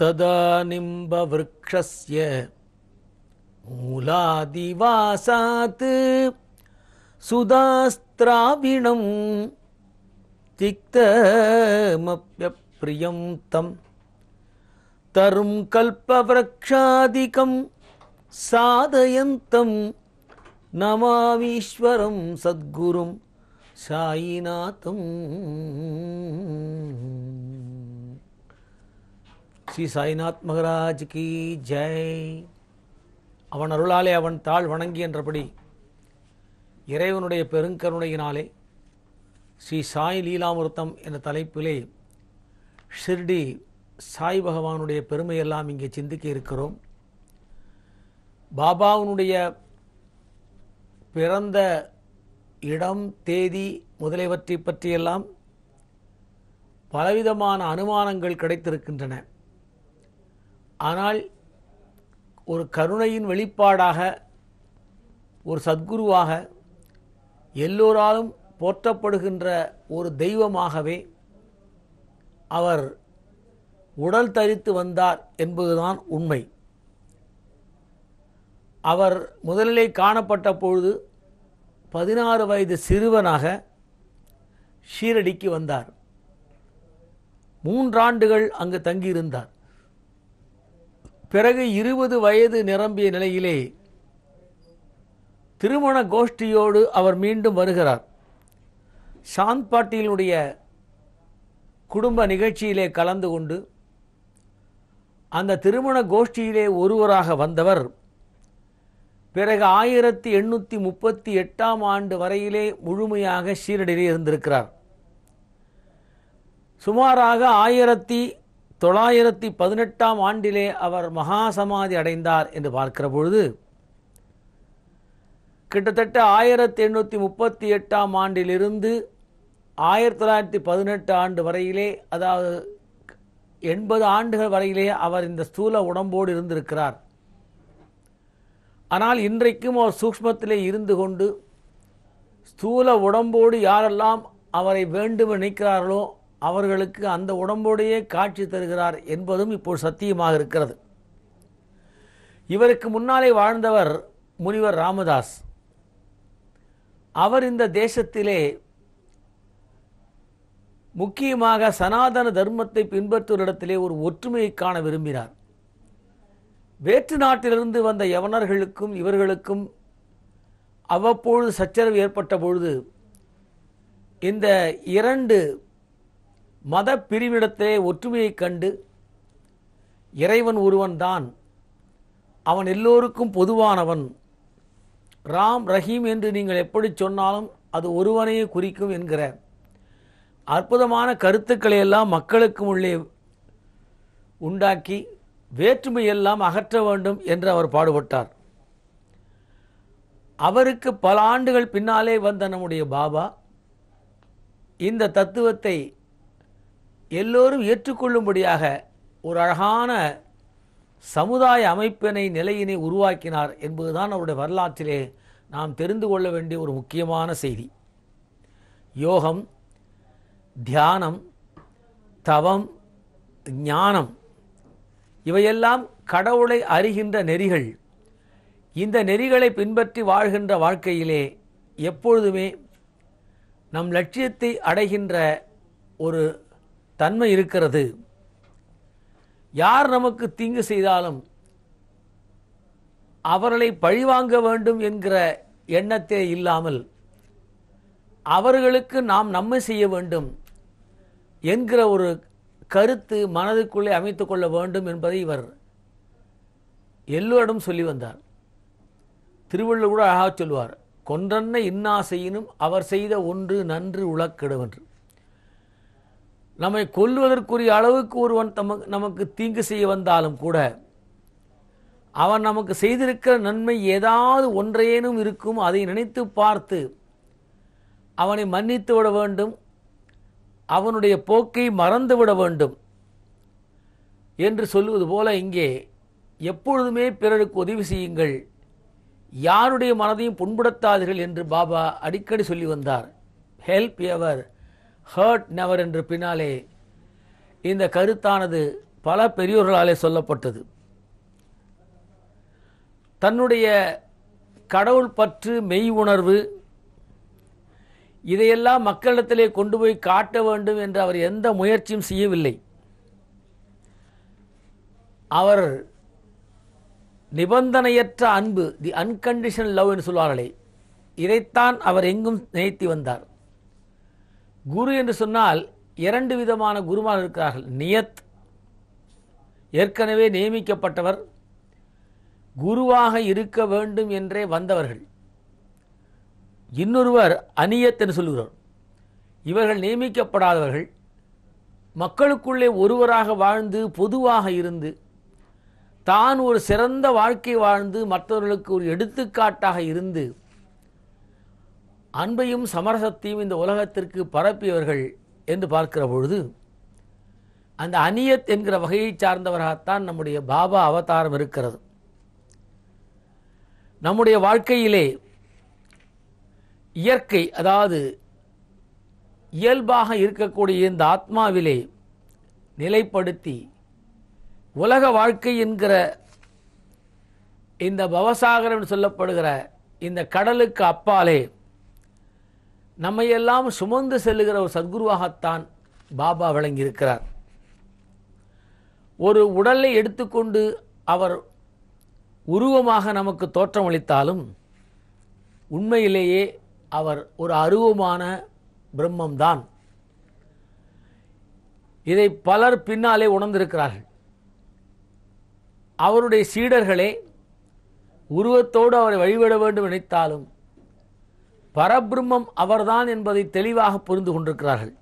सदा निम्बवृक्षस्य मूलादिवासात् सुधास्त्राविणं तिक्तमप्यप्रियं तं तरुं कल्पवृक्षादिकं साधयन्तं नमामीश्वरं सद्गुरुं सायिनाथम् ஸ்ரீ சாய்நாத் மகராஜ் கி ஜெய் அவன் அருளாலே அவன் தாழ் வணங்கி என்றபடி இறைவனுடைய பெருங்கருணையினாலே ஸ்ரீ சாய் லீலாமிருத்தம் என்ற தலைப்பிலே ஷிர்டி சாய் பகவானுடைய பெருமையெல்லாம் இங்கே சிந்திக்க இருக்கிறோம் பாபாவுனுடைய பிறந்த இடம் தேதி முதலியவற்றை பற்றியெல்லாம் பலவிதமான அனுமானங்கள் கிடைத்திருக்கின்றன ஆனால் ஒரு கருணையின் வெளிப்பாடாக ஒரு சத்குருவாக எல்லோராலும் போற்றப்படுகின்ற ஒரு தெய்வமாகவே அவர் உடல் தரித்து வந்தார் என்பதுதான் உண்மை அவர் முதலிலே காணப்பட்ட பொழுது பதினாறு வயது சிறுவனாக ஷீரடிக்கு வந்தார் மூன்றாண்டுகள் அங்கு தங்கியிருந்தார் பிறகு இருபது வயது நிரம்பிய நிலையிலே திருமண கோஷ்டியோடு அவர் மீண்டும் வருகிறார் சாந்த் பாட்டீலினுடைய குடும்ப நிகழ்ச்சியிலே கலந்து கொண்டு அந்த திருமண கோஷ்டியிலே ஒருவராக வந்தவர் பிறகு ஆயிரத்தி எண்ணூற்றி முப்பத்தி எட்டாம் ஆண்டு வரையிலே முழுமையாக சீரடியிலே இருந்திருக்கிறார் சுமாராக ஆயிரத்தி தொள்ளாயிரத்தி பதினெட்டாம் ஆண்டிலே அவர் மகாசமாதி அடைந்தார் என்று பார்க்கிற பொழுது கிட்டத்தட்ட ஆயிரத்தி எண்ணூற்றி முப்பத்தி எட்டாம் ஆண்டிலிருந்து ஆயிரத்தி தொள்ளாயிரத்தி பதினெட்டு ஆண்டு வரையிலே அதாவது எண்பது ஆண்டுகள் வரையிலே அவர் இந்த ஸ்தூல உடம்போடு இருந்திருக்கிறார் ஆனால் இன்றைக்கும் அவர் சூக்மத்திலே இருந்து கொண்டு ஸ்தூல உடம்போடு யாரெல்லாம் அவரை வேண்டும் நினைக்கிறார்களோ அவர்களுக்கு அந்த உடம்போடையே காட்சி தருகிறார் என்பதும் இப்போது சத்தியமாக இருக்கிறது இவருக்கு முன்னாலே வாழ்ந்தவர் முனிவர் ராமதாஸ் அவர் இந்த தேசத்திலே முக்கியமாக சனாதன தர்மத்தை பின்பற்றுவரிடத்திலே ஒரு ஒற்றுமையை காண விரும்பினார் வேற்று நாட்டிலிருந்து வந்த யவனர்களுக்கும் இவர்களுக்கும் அவ்வப்பொழுது சச்சரவு ஏற்பட்ட பொழுது இந்த இரண்டு மத பிரிவிடத்திலே ஒற்றுமையைக் கண்டு இறைவன் ஒருவன்தான் அவன் எல்லோருக்கும் பொதுவானவன் ராம் ரஹீம் என்று நீங்கள் எப்படி சொன்னாலும் அது ஒருவனையே குறிக்கும் என்கிற அற்புதமான கருத்துக்களை எல்லாம் மக்களுக்கு உள்ளே உண்டாக்கி வேற்றுமையெல்லாம் அகற்ற வேண்டும் என்று அவர் பாடுபட்டார் அவருக்கு பல ஆண்டுகள் பின்னாலே வந்த நம்முடைய பாபா இந்த தத்துவத்தை எல்லோரும் ஏற்றுக்கொள்ளும்படியாக ஒரு அழகான சமுதாய அமைப்பினை நிலையினை உருவாக்கினார் என்பதுதான் அவருடைய வரலாற்றிலே நாம் தெரிந்து கொள்ள வேண்டிய ஒரு முக்கியமான செய்தி யோகம் தியானம் தவம் ஞானம் இவையெல்லாம் கடவுளை அறிகின்ற நெறிகள் இந்த நெறிகளை பின்பற்றி வாழ்கின்ற வாழ்க்கையிலே எப்பொழுதுமே நம் லட்சியத்தை அடைகின்ற ஒரு தன்மை இருக்கிறது யார் நமக்கு தீங்கு செய்தாலும் அவர்களை பழிவாங்க வேண்டும் என்கிற எண்ணத்தே இல்லாமல் அவர்களுக்கு நாம் நம்மை செய்ய வேண்டும் என்கிற ஒரு கருத்து மனதுக்குள்ளே அமைத்து கொள்ள வேண்டும் என்பதை இவர் எல்லோரிடம் சொல்லி வந்தார் திருவள்ளுவர் கூட அழகாக சொல்வார் கொன்றன்ன இன்னா செய்யினும் அவர் செய்த ஒன்று நன்று உழக்கிடுவென்று நம்மை கொல்லுவதற்குரிய அளவுக்கு ஒருவன் தமக்கு நமக்கு தீங்கு செய்ய வந்தாலும் கூட அவன் நமக்கு செய்திருக்கிற நன்மை ஏதாவது ஒன்றையேனும் இருக்கும் அதை நினைத்து பார்த்து அவனை மன்னித்து விட வேண்டும் அவனுடைய போக்கை மறந்து விட வேண்டும் என்று சொல்லுவது போல இங்கே எப்பொழுதுமே பிறருக்கு உதவி செய்யுங்கள் யாருடைய மனதையும் புண்படுத்தாதீர்கள் என்று பாபா அடிக்கடி சொல்லி வந்தார் ஹெல்ப் எவர் ஹர்ட் நெவர் என்று பின்னாலே இந்த கருத்தானது பல பெரியோர்களாலே சொல்லப்பட்டது தன்னுடைய கடவுள் பற்று மெய் உணர்வு இதையெல்லாம் மக்களிடத்திலே கொண்டு போய் காட்ட வேண்டும் என்று அவர் எந்த முயற்சியும் செய்யவில்லை அவர் நிபந்தனையற்ற அன்பு தி அன்கண்டிஷனல் லவ் என்று சொல்வார்களே இதைத்தான் அவர் எங்கும் நினைத்து வந்தார் குரு என்று சொன்னால் இரண்டு விதமான குருமார் இருக்கிறார்கள் நியத் ஏற்கனவே நியமிக்கப்பட்டவர் குருவாக இருக்க வேண்டும் என்றே வந்தவர்கள் இன்னொருவர் அநியத் என்று சொல்கிறார் இவர்கள் நியமிக்கப்படாதவர்கள் மக்களுக்குள்ளே ஒருவராக வாழ்ந்து பொதுவாக இருந்து தான் ஒரு சிறந்த வாழ்க்கை வாழ்ந்து மற்றவர்களுக்கு ஒரு எடுத்துக்காட்டாக இருந்து அன்பையும் சமரசத்தையும் இந்த உலகத்திற்கு பரப்பியவர்கள் என்று பார்க்கிற பொழுது அந்த அனியத் என்கிற வகையை சார்ந்தவராகத்தான் நம்முடைய பாபா அவதாரம் இருக்கிறது நம்முடைய வாழ்க்கையிலே இயற்கை அதாவது இயல்பாக இருக்கக்கூடிய இந்த ஆத்மாவிலே நிலைப்படுத்தி உலக வாழ்க்கை என்கிற இந்த பவசாகரம் சொல்லப்படுகிற இந்த கடலுக்கு அப்பாலே நம்மையெல்லாம் சுமந்து செல்லுகிற ஒரு சத்குருவாகத்தான் பாபா விளங்கியிருக்கிறார் ஒரு உடலை எடுத்துக்கொண்டு அவர் உருவமாக நமக்கு தோற்றமளித்தாலும் உண்மையிலேயே அவர் ஒரு அருவமான பிரம்மம்தான் இதை பலர் பின்னாலே உணர்ந்திருக்கிறார்கள் அவருடைய சீடர்களே உருவத்தோடு அவரை வழிபட வேண்டும் நினைத்தாலும் பரபிரம்மம் அவர்தான் என்பதை தெளிவாக புரிந்து கொண்டிருக்கிறார்கள்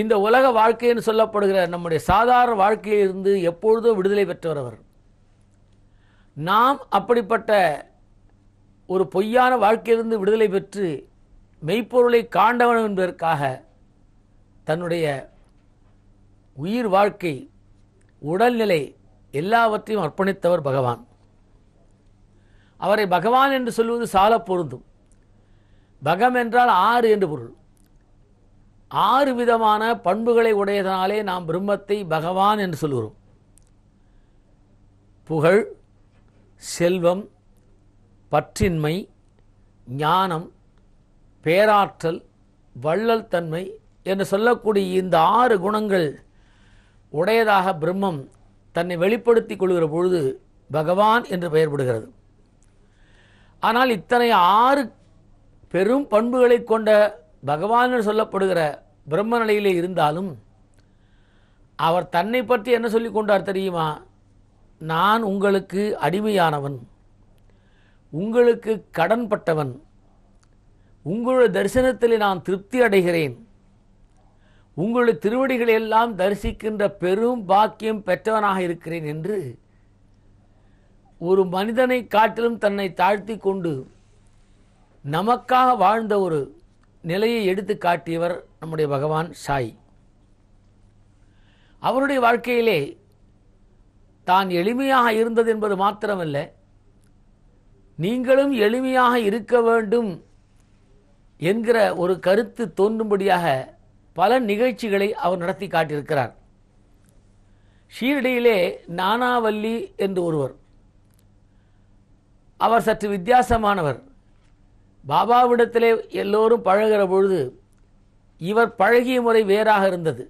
இந்த உலக வாழ்க்கைன்னு சொல்லப்படுகிற நம்முடைய சாதாரண வாழ்க்கையிலிருந்து எப்பொழுதோ விடுதலை பெற்றவர் அவர் நாம் அப்படிப்பட்ட ஒரு பொய்யான வாழ்க்கையிலிருந்து விடுதலை பெற்று மெய்ப்பொருளை காண்டவன் என்பதற்காக தன்னுடைய உயிர் வாழ்க்கை உடல்நிலை எல்லாவற்றையும் அர்ப்பணித்தவர் பகவான் அவரை பகவான் என்று சொல்வது சால பொருந்தும் பகம் என்றால் ஆறு என்று பொருள் ஆறு விதமான பண்புகளை உடையதனாலே நாம் பிரம்மத்தை பகவான் என்று சொல்கிறோம் புகழ் செல்வம் பற்றின்மை ஞானம் பேராற்றல் வள்ளல் தன்மை என்று சொல்லக்கூடிய இந்த ஆறு குணங்கள் உடையதாக பிரம்மம் தன்னை வெளிப்படுத்தி கொள்கிற பொழுது பகவான் என்று பெயர்படுகிறது ஆனால் இத்தனை ஆறு பெரும் பண்புகளை கொண்ட பகவான் சொல்லப்படுகிற பிரம்ம நிலையிலே இருந்தாலும் அவர் தன்னை பற்றி என்ன சொல்லி கொண்டார் தெரியுமா நான் உங்களுக்கு அடிமையானவன் உங்களுக்கு கடன்பட்டவன் உங்களுடைய தரிசனத்தில் நான் திருப்தி அடைகிறேன் உங்களுடைய திருவடிகளை எல்லாம் தரிசிக்கின்ற பெரும் பாக்கியம் பெற்றவனாக இருக்கிறேன் என்று ஒரு மனிதனை காட்டிலும் தன்னை தாழ்த்தி கொண்டு நமக்காக வாழ்ந்த ஒரு நிலையை எடுத்து காட்டியவர் நம்முடைய பகவான் சாய் அவருடைய வாழ்க்கையிலே தான் எளிமையாக இருந்தது என்பது மாத்திரமல்ல நீங்களும் எளிமையாக இருக்க வேண்டும் என்கிற ஒரு கருத்து தோன்றும்படியாக பல நிகழ்ச்சிகளை அவர் நடத்தி காட்டியிருக்கிறார் ஷீரடியிலே நானாவல்லி என்று ஒருவர் அவர் சற்று வித்தியாசமானவர் பாபாவிடத்திலே எல்லோரும் பழகிற பொழுது இவர் பழகிய முறை வேறாக இருந்தது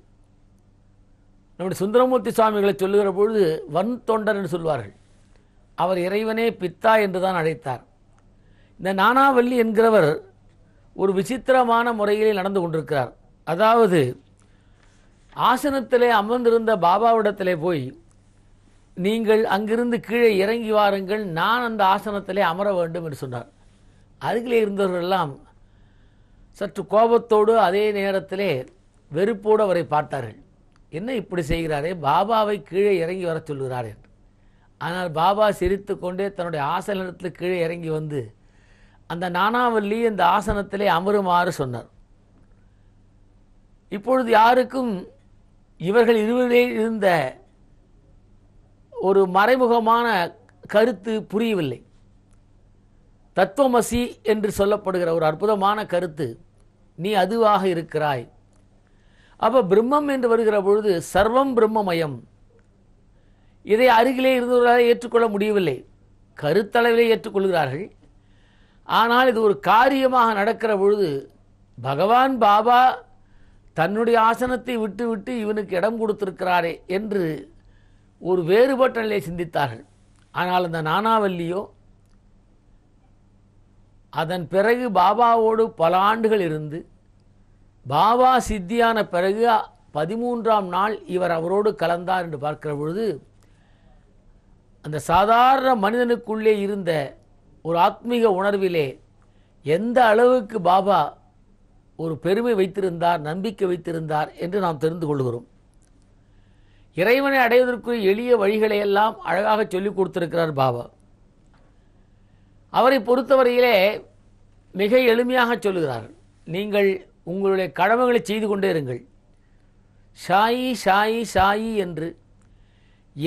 நம்முடைய சுந்தரமூர்த்தி சுவாமிகளை சொல்லுகிற பொழுது வன் தொண்டர் என்று சொல்வார்கள் அவர் இறைவனே பித்தா என்று தான் அழைத்தார் இந்த நானாவல்லி என்கிறவர் ஒரு விசித்திரமான முறையிலே நடந்து கொண்டிருக்கிறார் அதாவது ஆசனத்திலே அமர்ந்திருந்த பாபாவிடத்திலே போய் நீங்கள் அங்கிருந்து கீழே இறங்கி வாருங்கள் நான் அந்த ஆசனத்திலே அமர வேண்டும் என்று சொன்னார் அருகிலே இருந்தவர்களெல்லாம் சற்று கோபத்தோடு அதே நேரத்திலே வெறுப்போடு அவரை பார்த்தார்கள் என்ன இப்படி செய்கிறாரே பாபாவை கீழே இறங்கி வர சொல்கிறார் என்று ஆனால் பாபா சிரித்து கொண்டே தன்னுடைய ஆசனத்தில் கீழே இறங்கி வந்து அந்த நானாவல்லி அந்த ஆசனத்திலே அமருமாறு சொன்னார் இப்பொழுது யாருக்கும் இவர்கள் இருவரிலே இருந்த ஒரு மறைமுகமான கருத்து புரியவில்லை தத்துவமசி என்று சொல்லப்படுகிற ஒரு அற்புதமான கருத்து நீ அதுவாக இருக்கிறாய் அப்போ பிரம்மம் என்று வருகிற பொழுது சர்வம் பிரம்மமயம் இதை அருகிலே இருந்தவர்களால் ஏற்றுக்கொள்ள முடியவில்லை கருத்தளவிலே ஏற்றுக்கொள்கிறார்கள் ஆனால் இது ஒரு காரியமாக நடக்கிற பொழுது பகவான் பாபா தன்னுடைய ஆசனத்தை விட்டுவிட்டு இவனுக்கு இடம் கொடுத்திருக்கிறாரே என்று ஒரு வேறுபட்ட நிலையை சிந்தித்தார்கள் ஆனால் அந்த நானாவல்லியோ அதன் பிறகு பாபாவோடு பல ஆண்டுகள் இருந்து பாபா சித்தியான பிறகு பதிமூன்றாம் நாள் இவர் அவரோடு கலந்தார் என்று பார்க்கிற பொழுது அந்த சாதாரண மனிதனுக்குள்ளே இருந்த ஒரு ஆத்மீக உணர்விலே எந்த அளவுக்கு பாபா ஒரு பெருமை வைத்திருந்தார் நம்பிக்கை வைத்திருந்தார் என்று நாம் தெரிந்து கொள்கிறோம் இறைவனை அடைவதற்கு எளிய வழிகளை எல்லாம் அழகாக சொல்லிக் கொடுத்திருக்கிறார் பாபா அவரை பொறுத்தவரையிலே மிக எளிமையாக சொல்லுகிறார் நீங்கள் உங்களுடைய கடமைகளை செய்து கொண்டே இருங்கள் சாயி சாயி சாயி என்று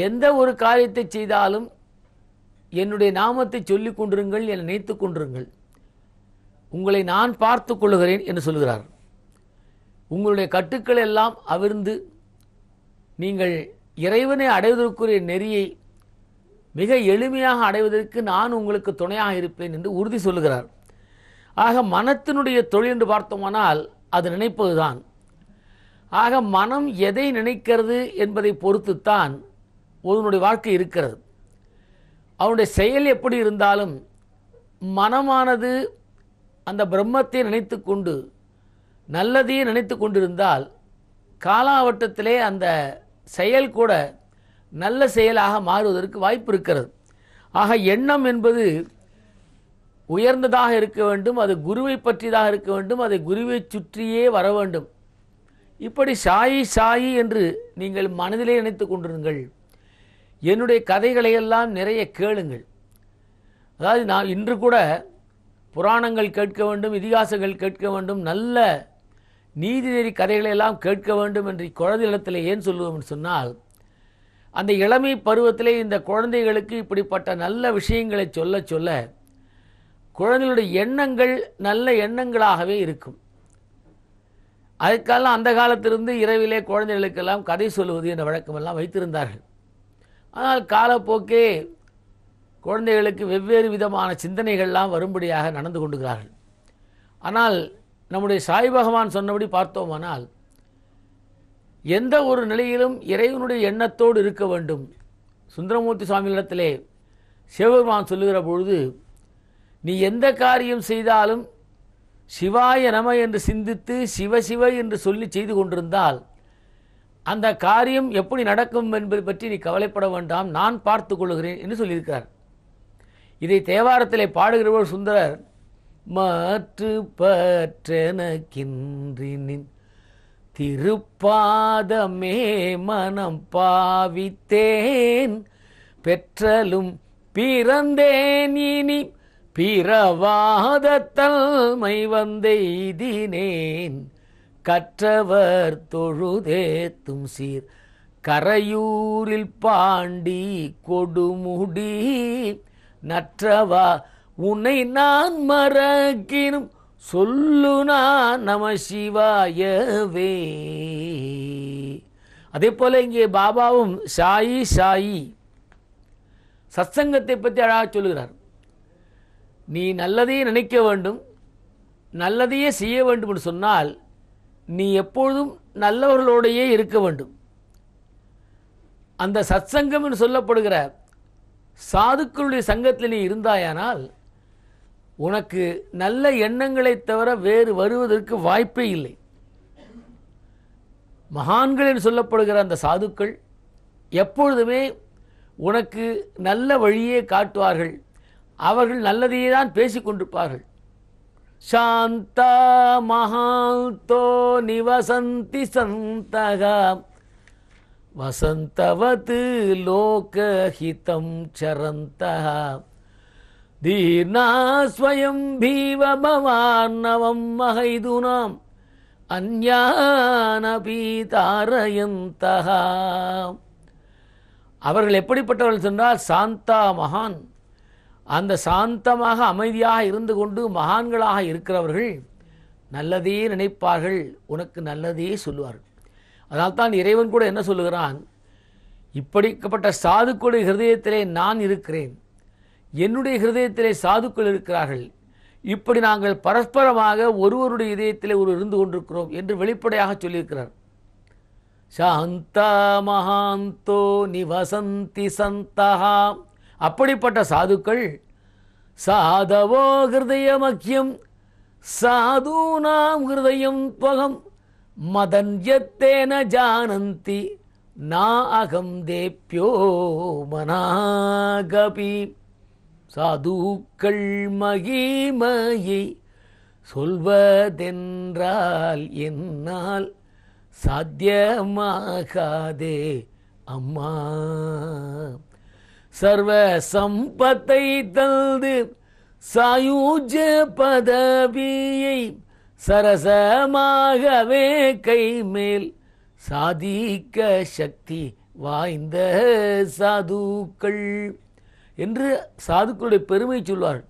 எந்த ஒரு காரியத்தை செய்தாலும் என்னுடைய நாமத்தை சொல்லிக் கொண்டிருங்கள் என நினைத்து கொண்டிருங்கள் உங்களை நான் பார்த்து கொள்ளுகிறேன் என்று சொல்கிறார் உங்களுடைய கட்டுக்கள் எல்லாம் அவிர்ந்து நீங்கள் இறைவனை அடைவதற்குரிய நெறியை மிக எளிமையாக அடைவதற்கு நான் உங்களுக்கு துணையாக இருப்பேன் என்று உறுதி சொல்லுகிறார் ஆக மனத்தினுடைய தொழில் என்று பார்த்தோமானால் அது நினைப்பதுதான் ஆக மனம் எதை நினைக்கிறது என்பதை பொறுத்துத்தான் ஒருவனுடைய வாழ்க்கை இருக்கிறது அவனுடைய செயல் எப்படி இருந்தாலும் மனமானது அந்த பிரம்மத்தை நினைத்து கொண்டு நல்லதையே நினைத்து கொண்டிருந்தால் காலாவட்டத்திலே அந்த செயல் கூட நல்ல செயலாக மாறுவதற்கு வாய்ப்பு இருக்கிறது ஆக எண்ணம் என்பது உயர்ந்ததாக இருக்க வேண்டும் அது குருவை பற்றியதாக இருக்க வேண்டும் அதை குருவை சுற்றியே வர வேண்டும் இப்படி சாயி சாயி என்று நீங்கள் மனதிலே நினைத்து கொண்டிருங்கள் என்னுடைய கதைகளையெல்லாம் நிறைய கேளுங்கள் அதாவது நான் இன்று கூட புராணங்கள் கேட்க வேண்டும் இதிகாசங்கள் கேட்க வேண்டும் நல்ல நீதிநெறி கதைகளை எல்லாம் கேட்க வேண்டும் என்று குழந்தைகளிடத்தில் ஏன் சொல்லுவோம்னு சொன்னால் அந்த இளமை பருவத்திலே இந்த குழந்தைகளுக்கு இப்படிப்பட்ட நல்ல விஷயங்களை சொல்ல சொல்ல குழந்தைகளுடைய எண்ணங்கள் நல்ல எண்ணங்களாகவே இருக்கும் அதுக்காக அந்த காலத்திலிருந்து இரவிலே குழந்தைகளுக்கெல்லாம் கதை சொல்லுவது என்ற வழக்கமெல்லாம் வைத்திருந்தார்கள் ஆனால் காலப்போக்கே குழந்தைகளுக்கு வெவ்வேறு விதமான சிந்தனைகள்லாம் வரும்படியாக நடந்து கொண்டுகிறார்கள் ஆனால் நம்முடைய சாய் பகவான் சொன்னபடி பார்த்தோமானால் எந்த ஒரு நிலையிலும் இறைவனுடைய எண்ணத்தோடு இருக்க வேண்டும் சுந்தரமூர்த்தி சுவாமிகளிடத்திலே சிவபெருமான் சொல்லுகிற பொழுது நீ எந்த காரியம் செய்தாலும் சிவாய நம என்று சிந்தித்து சிவ சிவ என்று சொல்லி செய்து கொண்டிருந்தால் அந்த காரியம் எப்படி நடக்கும் என்பது பற்றி நீ கவலைப்பட வேண்டாம் நான் பார்த்து கொள்ளுகிறேன் என்று சொல்லியிருக்கிறார் இதை தேவாரத்திலே பாடுகிறவர் சுந்தரர் மாற்று பற்றனக்கின்றின் திருப்பாதமே மனம் பாவித்தேன் பெற்றலும் பிறந்தேன் இனி பிறவாத தல்மை வந்தெய்தினேன் கற்றவர் தொழுதேத்தும் சீர் கரையூரில் பாண்டி கொடுமுடி நற்றவா உன்னை நான் மறக்கினும் நான் நம சிவாயவே அதே போல் இங்கே பாபாவும் ஷாயி ஷாயி சத்சங்கத்தை பற்றி அழகாக சொல்லுகிறார் நீ நல்லதையே நினைக்க வேண்டும் நல்லதையே செய்ய வேண்டும் என்று சொன்னால் நீ எப்பொழுதும் நல்லவர்களோடையே இருக்க வேண்டும் அந்த சத்சங்கம் என்று சொல்லப்படுகிற சாதுக்களுடைய சங்கத்தில் நீ இருந்தாயானால் உனக்கு நல்ல எண்ணங்களை தவிர வேறு வருவதற்கு வாய்ப்பே இல்லை மகான்கள் என்று சொல்லப்படுகிற அந்த சாதுக்கள் எப்பொழுதுமே உனக்கு நல்ல வழியே காட்டுவார்கள் அவர்கள் நல்லதையே தான் பேசிக்கொண்டிருப்பார்கள் சாந்தா மகாந்தோ நிவசந்தி சந்தகா வசந்தவது லோகஹிதம் சரந்தகா தீர்ணாஸ்வயம் स्वयं भीव भवान्नवं महैदुनाम् அவர்கள் எப்படிப்பட்டவர்கள் சென்றால் சாந்தா மகான் அந்த சாந்தமாக அமைதியாக இருந்து கொண்டு மகான்களாக இருக்கிறவர்கள் நல்லதே நினைப்பார்கள் உனக்கு நல்லதே சொல்லுவார்கள் அதனால்தான் இறைவன் கூட என்ன சொல்லுகிறான் இப்படிக்கப்பட்ட சாதுக்குடைய ஹிருதயத்திலே நான் இருக்கிறேன் என்னுடைய ஹிருதயத்திலே சாதுக்கள் இருக்கிறார்கள் இப்படி நாங்கள் பரஸ்பரமாக ஒருவருடைய இதயத்திலே ஒரு இருந்து கொண்டிருக்கிறோம் என்று வெளிப்படையாக சொல்லியிருக்கிறார் சாந்தா மகாந்தோ நிவசந்தி சந்தஹா அப்படிப்பட்ட சாதுக்கள் சாதவோ ஹிருதயமக்கியம் சாதுனாம் ஹிருதயம் துவகம் மதன்யத்தேன ஜானந்தி நா அகம் தேப்பியோ மனாகபி சாதுக்கள் மகிமையை சொல்வதென்றால் என்னால் சாத்தியமாகாதே அம்மா சர்வ சம்பத்தை தந்து சாயூஜ பதவியை சரசமாகவே கைமேல் சாதிக்க சக்தி வாய்ந்த சாதுக்கள் என்று சாதுக்களுடைய பெருமை சொல்வார்கள்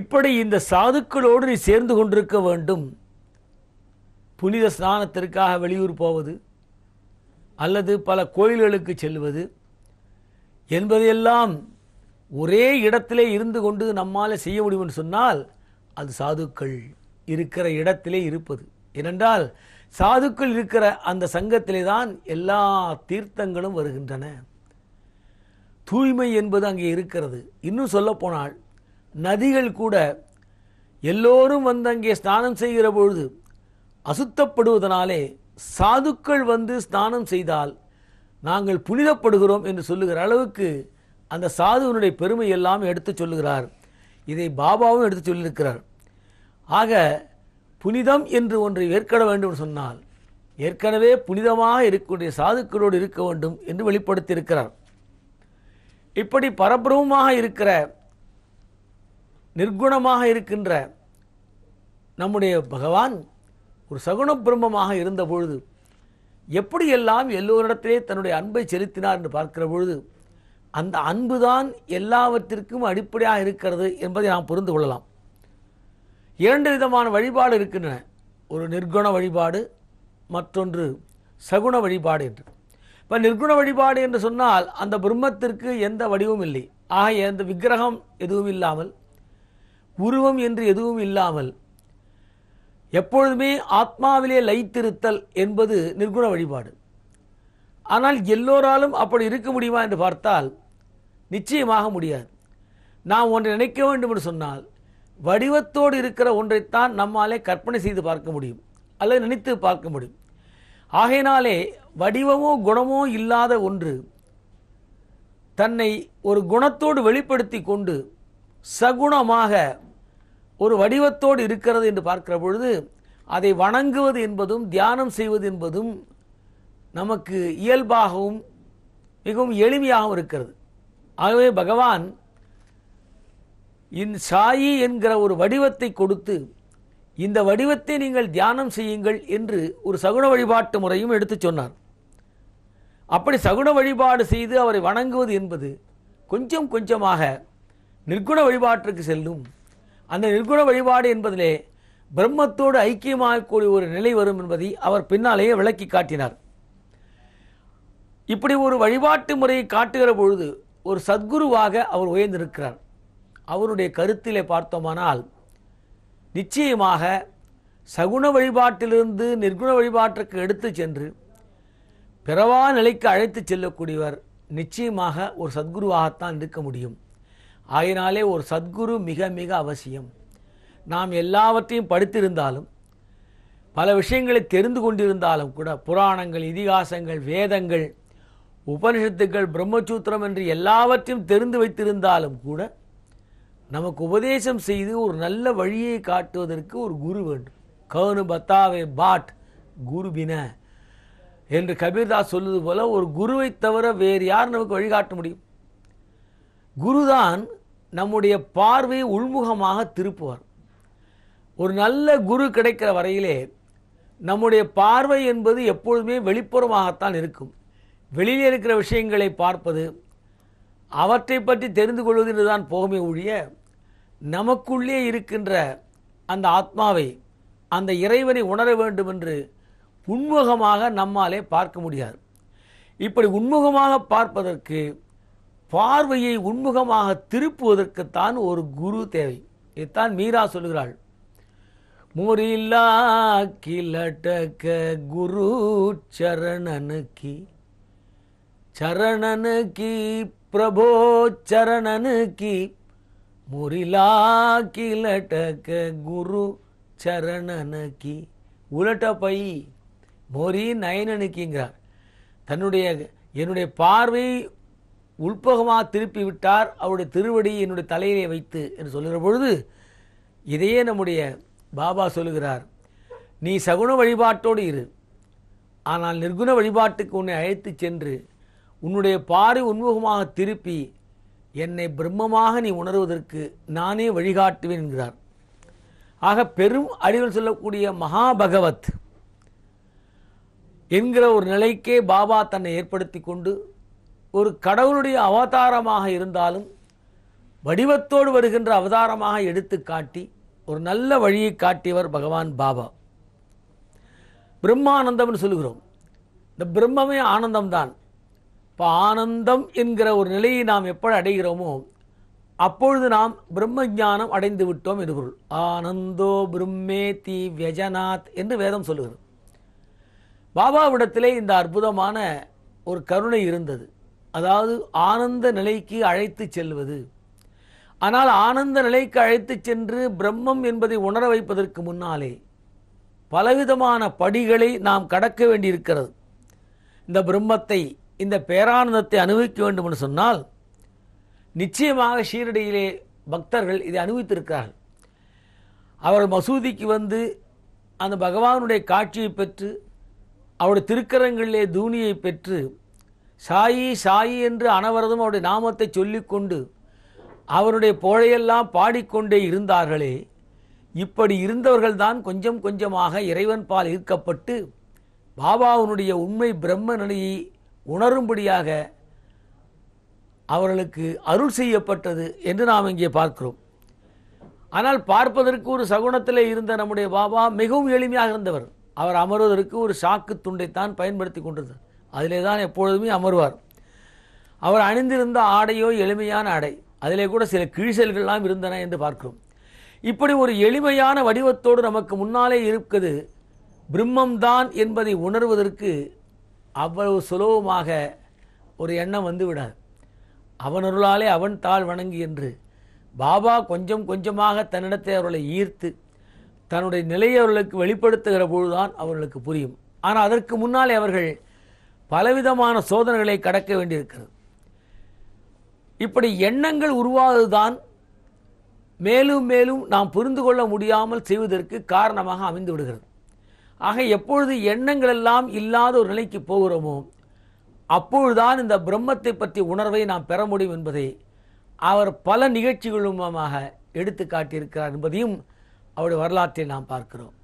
இப்படி இந்த சாதுக்களோடு நீ சேர்ந்து கொண்டிருக்க வேண்டும் புனித ஸ்நானத்திற்காக வெளியூர் போவது அல்லது பல கோயில்களுக்கு செல்வது என்பதையெல்லாம் ஒரே இடத்திலே இருந்து கொண்டு நம்மால் செய்ய முடியும்னு சொன்னால் அது சாதுக்கள் இருக்கிற இடத்திலே இருப்பது ஏனென்றால் சாதுக்கள் இருக்கிற அந்த சங்கத்திலே தான் எல்லா தீர்த்தங்களும் வருகின்றன தூய்மை என்பது அங்கே இருக்கிறது இன்னும் போனால் நதிகள் கூட எல்லோரும் வந்து அங்கே ஸ்நானம் செய்கிற பொழுது அசுத்தப்படுவதனாலே சாதுக்கள் வந்து ஸ்நானம் செய்தால் நாங்கள் புனிதப்படுகிறோம் என்று சொல்லுகிற அளவுக்கு அந்த சாதுவனுடைய பெருமை எல்லாம் எடுத்து சொல்லுகிறார் இதை பாபாவும் எடுத்து சொல்லியிருக்கிறார் ஆக புனிதம் என்று ஒன்றை ஏற்கட வேண்டும் சொன்னால் ஏற்கனவே புனிதமாக இருக்கக்கூடிய சாதுக்களோடு இருக்க வேண்டும் என்று வெளிப்படுத்தியிருக்கிறார் இப்படி பரபிரமமாக இருக்கிற நிர்குணமாக இருக்கின்ற நம்முடைய பகவான் ஒரு சகுண பிரம்மமாக இருந்த பொழுது எப்படியெல்லாம் எல்லோரிடத்திலே தன்னுடைய அன்பை செலுத்தினார் என்று பார்க்கிற பொழுது அந்த அன்பு தான் எல்லாவற்றிற்கும் அடிப்படையாக இருக்கிறது என்பதை நாம் புரிந்து கொள்ளலாம் இரண்டு விதமான வழிபாடு இருக்கின்றன ஒரு நிர்குண வழிபாடு மற்றொன்று சகுண வழிபாடு என்று இப்போ நிர்குண வழிபாடு என்று சொன்னால் அந்த பிரம்மத்திற்கு எந்த வடிவும் இல்லை ஆக எந்த விக்கிரகம் எதுவும் இல்லாமல் உருவம் என்று எதுவும் இல்லாமல் எப்பொழுதுமே ஆத்மாவிலே லைத்திருத்தல் என்பது நிர்குண வழிபாடு ஆனால் எல்லோராலும் அப்படி இருக்க முடியுமா என்று பார்த்தால் நிச்சயமாக முடியாது நாம் ஒன்றை நினைக்க வேண்டும் என்று சொன்னால் வடிவத்தோடு இருக்கிற ஒன்றைத்தான் நம்மாலே கற்பனை செய்து பார்க்க முடியும் அல்லது நினைத்து பார்க்க முடியும் ஆகையினாலே வடிவமோ குணமோ இல்லாத ஒன்று தன்னை ஒரு குணத்தோடு வெளிப்படுத்தி கொண்டு சகுணமாக ஒரு வடிவத்தோடு இருக்கிறது என்று பார்க்கிற பொழுது அதை வணங்குவது என்பதும் தியானம் செய்வது என்பதும் நமக்கு இயல்பாகவும் மிகவும் எளிமையாகவும் இருக்கிறது ஆகவே பகவான் இன் சாயி என்கிற ஒரு வடிவத்தை கொடுத்து இந்த வடிவத்தை நீங்கள் தியானம் செய்யுங்கள் என்று ஒரு சகுன வழிபாட்டு முறையும் எடுத்து சொன்னார் அப்படி சகுன வழிபாடு செய்து அவரை வணங்குவது என்பது கொஞ்சம் கொஞ்சமாக நிற்குண வழிபாட்டிற்கு செல்லும் அந்த நிற்குண வழிபாடு என்பதிலே பிரம்மத்தோடு ஐக்கியமாகக்கூடிய ஒரு நிலை வரும் என்பதை அவர் பின்னாலேயே விளக்கி காட்டினார் இப்படி ஒரு வழிபாட்டு முறையை காட்டுகிற பொழுது ஒரு சத்குருவாக அவர் உயர்ந்திருக்கிறார் அவருடைய கருத்திலே பார்த்தோமானால் நிச்சயமாக சகுண வழிபாட்டிலிருந்து நிர்குண வழிபாட்டிற்கு எடுத்து சென்று பிறவா நிலைக்கு அழைத்து செல்லக்கூடியவர் நிச்சயமாக ஒரு சத்குருவாகத்தான் இருக்க முடியும் ஆயினாலே ஒரு சத்குரு மிக மிக அவசியம் நாம் எல்லாவற்றையும் படித்திருந்தாலும் பல விஷயங்களை தெரிந்து கொண்டிருந்தாலும் கூட புராணங்கள் இதிகாசங்கள் வேதங்கள் உபனிஷத்துக்கள் பிரம்மசூத்திரம் என்று எல்லாவற்றையும் தெரிந்து வைத்திருந்தாலும் கூட நமக்கு உபதேசம் செய்து ஒரு நல்ல வழியை காட்டுவதற்கு ஒரு குரு வேண்டும் கவனு பத்தாவே பாட் குருபின என்று கபீர்தாஸ் சொல்லுவது போல ஒரு குருவை தவிர வேறு யார் நமக்கு வழிகாட்ட முடியும் குருதான் நம்முடைய பார்வையை உள்முகமாக திருப்புவார் ஒரு நல்ல குரு கிடைக்கிற வரையிலே நம்முடைய பார்வை என்பது எப்பொழுதுமே வெளிப்புறமாகத்தான் இருக்கும் வெளியே இருக்கிற விஷயங்களை பார்ப்பது அவற்றை பற்றி தெரிந்து கொள்வது என்றுதான் போகமே ஒழிய நமக்குள்ளே இருக்கின்ற அந்த ஆத்மாவை அந்த இறைவனை உணர வேண்டும் என்று உண்முகமாக நம்மாலே பார்க்க முடியாது இப்படி உண்முகமாக பார்ப்பதற்கு பார்வையை உண்முகமாக திருப்புவதற்குத்தான் ஒரு குரு தேவை இதுதான் மீரா சொல்கிறாள் முறிலா கிலட்டக குரு சரணனுக்கு சரணனுக்கு பிரபோ சரணனுக்கு మురిలా குரு గురు சரணனக்கி உலட்ட பை மோரி நயனனுக்கிங்கிறார் தன்னுடைய என்னுடைய பார்வை உள்பகமாக திருப்பி விட்டார் அவருடைய திருவடி என்னுடைய தலையிலே வைத்து என்று சொல்லுகிற பொழுது இதையே நம்முடைய பாபா சொல்லுகிறார் நீ சகுண வழிபாட்டோடு இரு ஆனால் நிர்குண வழிபாட்டுக்கு உன்னை அழைத்து சென்று உன்னுடைய பாறை உன்முகமாக திருப்பி என்னை பிரம்மமாக நீ உணர்வதற்கு நானே வழிகாட்டுவேன் என்கிறார் ஆக பெரும் அறிவில் சொல்லக்கூடிய மகாபகவத் என்கிற ஒரு நிலைக்கே பாபா தன்னை ஏற்படுத்தி கொண்டு ஒரு கடவுளுடைய அவதாரமாக இருந்தாலும் வடிவத்தோடு வருகின்ற அவதாரமாக எடுத்து காட்டி ஒரு நல்ல வழியை காட்டியவர் பகவான் பாபா பிரம்மானந்தம்னு சொல்கிறோம் இந்த பிரம்மமே ஆனந்தம்தான் இப்போ ஆனந்தம் என்கிற ஒரு நிலையை நாம் எப்படி அடைகிறோமோ அப்பொழுது நாம் பிரம்ம ஜானம் அடைந்து விட்டோம் என்று பொருள் ஆனந்தோ பிரம்மே தி வியஜநாத் என்று வேதம் சொல்லுகிறது பாபாவிடத்திலே இந்த அற்புதமான ஒரு கருணை இருந்தது அதாவது ஆனந்த நிலைக்கு அழைத்து செல்வது ஆனால் ஆனந்த நிலைக்கு அழைத்து சென்று பிரம்மம் என்பதை உணர வைப்பதற்கு முன்னாலே பலவிதமான படிகளை நாம் கடக்க வேண்டியிருக்கிறது இந்த பிரம்மத்தை இந்த பேரானந்தத்தை அனுபவிக்க வேண்டும் என்று சொன்னால் நிச்சயமாக ஷீரடியிலே பக்தர்கள் இதை அனுபவித்திருக்கிறார்கள் அவர் மசூதிக்கு வந்து அந்த பகவானுடைய காட்சியை பெற்று அவருடைய திருக்கரங்களிலே தூணியை பெற்று சாயி சாயி என்று அனவரதும் அவருடைய நாமத்தை சொல்லிக்கொண்டு அவருடைய புழையெல்லாம் பாடிக்கொண்டே இருந்தார்களே இப்படி இருந்தவர்கள்தான் கொஞ்சம் கொஞ்சமாக இறைவன் பால் ஈர்க்கப்பட்டு பாபாவுனுடைய உண்மை பிரம்ம நிலையை உணரும்படியாக அவர்களுக்கு அருள் செய்யப்பட்டது என்று நாம் இங்கே பார்க்கிறோம் ஆனால் பார்ப்பதற்கு ஒரு சகுனத்தில் இருந்த நம்முடைய பாபா மிகவும் எளிமையாக இருந்தவர் அவர் அமர்வதற்கு ஒரு சாக்கு துண்டைத்தான் பயன்படுத்தி கொண்டது அதிலே தான் எப்பொழுதுமே அமர்வார் அவர் அணிந்திருந்த ஆடையோ எளிமையான ஆடை அதிலே கூட சில கிழிசல்கள்லாம் இருந்தன என்று பார்க்கிறோம் இப்படி ஒரு எளிமையான வடிவத்தோடு நமக்கு முன்னாலே இருப்பது பிரம்மம்தான் என்பதை உணர்வதற்கு அவ்வளவு சுலபமாக ஒரு எண்ணம் வந்து விடாது அவனருளாலே அவன் தாழ் வணங்கி என்று பாபா கொஞ்சம் கொஞ்சமாக தன்னிடத்தை அவர்களை ஈர்த்து தன்னுடைய நிலையை அவர்களுக்கு வெளிப்படுத்துகிற பொழுதுதான் அவர்களுக்கு புரியும் ஆனால் அதற்கு முன்னாலே அவர்கள் பலவிதமான சோதனைகளை கடக்க வேண்டியிருக்கிறது இப்படி எண்ணங்கள் உருவாவதுதான் மேலும் மேலும் நாம் புரிந்து கொள்ள முடியாமல் செய்வதற்கு காரணமாக அமைந்து விடுகிறது ஆக எப்பொழுது எண்ணங்கள் எல்லாம் இல்லாத ஒரு நிலைக்கு போகிறோமோ அப்பொழுதுதான் இந்த பிரம்மத்தை பற்றி உணர்வை நாம் பெற முடியும் என்பதை அவர் பல நிகழ்ச்சிகளுமாக எடுத்து காட்டியிருக்கிறார் என்பதையும் அவருடைய வரலாற்றை நாம் பார்க்கிறோம்